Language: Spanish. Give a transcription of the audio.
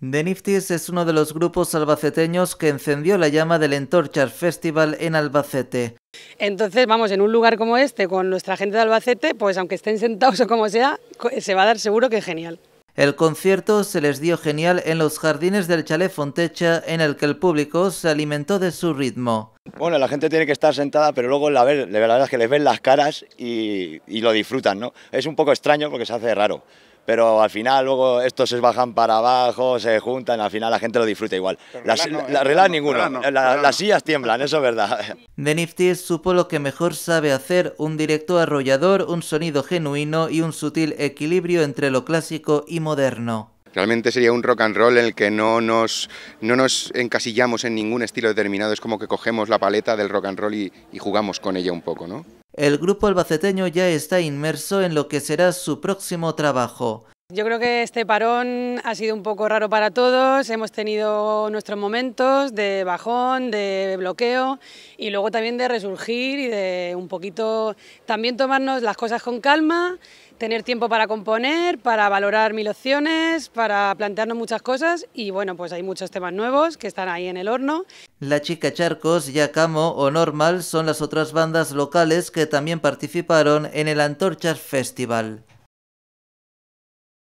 The Nifties es uno de los grupos albaceteños que encendió la llama del Entorchar Festival en Albacete. Entonces, vamos, en un lugar como este, con nuestra gente de Albacete, pues aunque estén sentados o como sea, se va a dar seguro que genial. El concierto se les dio genial en los jardines del Chalet Fontecha, en el que el público se alimentó de su ritmo. Bueno, la gente tiene que estar sentada, pero luego la, verdad es que les ven las caras y, y lo disfrutan, ¿no? Es un poco extraño porque se hace raro, pero al final luego estos se bajan para abajo, se juntan, al final la gente lo disfruta igual. Eh, la, reglas ninguno. las sillas tiemblan, eso es verdad. The Nifties supo lo que mejor sabe hacer, un directo arrollador, un sonido genuino y un sutil equilibrio entre lo clásico y moderno. Realmente sería un rock and roll en el que no nos, no nos encasillamos en ningún estilo determinado, es como que cogemos la paleta del rock and roll y jugamos con ella un poco, ¿no? el grupo albaceteño ya está inmerso en lo que será su próximo trabajo, yo creo que este parón ha sido un poco raro para todos, hemos tenido nuestros momentos de bajón, de bloqueo y luego también de resurgir y de un poquito también tomarnos las cosas con calma, tener tiempo para componer, para valorar mil opciones, para plantearnos muchas cosas y bueno, pues hay muchos temas nuevos que están ahí en el horno. La Chica Charcos, Yacamo o Normal son las otras bandas locales que también participaron en el Antorchas Festival.